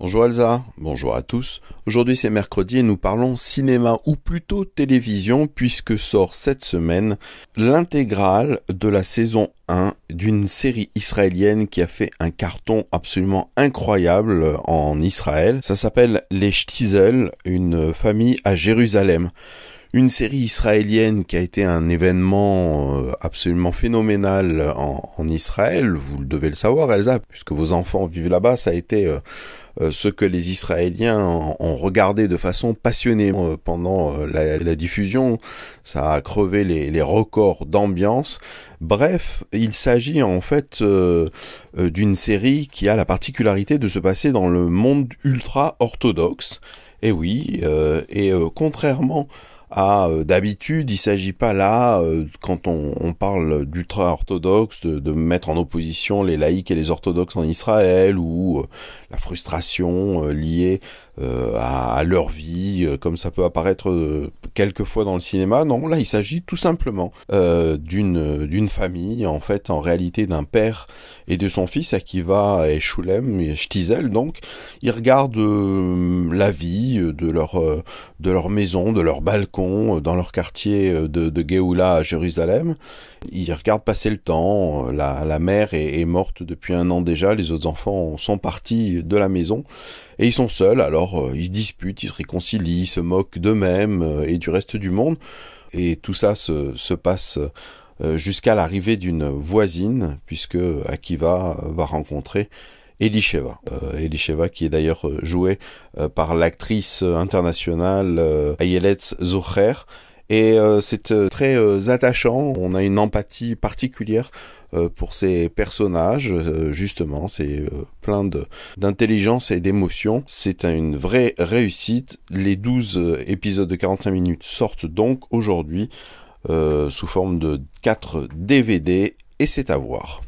Bonjour Elsa, bonjour à tous. Aujourd'hui c'est mercredi et nous parlons cinéma ou plutôt télévision puisque sort cette semaine l'intégrale de la saison 1 d'une série israélienne qui a fait un carton absolument incroyable en Israël. Ça s'appelle Les une famille à Jérusalem. Une série israélienne qui a été un événement euh, absolument phénoménal en, Israël, vous devez le savoir Elsa, puisque vos enfants vivent là-bas, ça a été euh, euh, ce que les Israéliens ont regardé de façon passionnée pendant la, diffusion. Ça a crevé les, records d'ambiance. Bref, il s'agit en fait d'une série qui a la particularité de se passer dans le monde ultra-orthodoxe. Et oui, et contrairement ah, euh, d'habitude, il ne s'agit pas là, euh, quand on, parle d'ultra-orthodoxe, de, mettre en opposition les laïcs et les orthodoxes en Israël, ou euh, la frustration liée à, leur vie, comme ça peut apparaître quelquefois dans le cinéma. Non, là, il s'agit tout simplement d'une d'une famille, en fait, en réalité d'un père et de son fils, Akiva et Shulem, et Shtizel, donc, ils regardent la vie de leur, de leur maison, de leur balcon, euh, dans leur quartier euh, de, de Géoula à Jérusalem. Ils regardent passer le temps. Euh, la, mère est, morte depuis un an déjà. Les autres enfants sont partis de la maison. Et ils sont seuls. Alors ils se disputent, ils se réconcilient, ils se moquent d'eux-mêmes et du reste du monde. Et tout ça se, se passe jusqu'à l'arrivée d'une voisine, puisque Akiva va rencontrer Elisheva. Elisheva euh, qui est d'ailleurs euh, joué euh, par l'actrice internationale euh, Ayeletz Et c'est très attachant, on a une empathie particulière pour ces personnages, justement, c'est plein d'intelligence et d'émotion. C'est une vraie réussite. Les 12 épisodes de 45 minutes sortent donc aujourd'hui sous forme de 4 DVD et c'est à voir.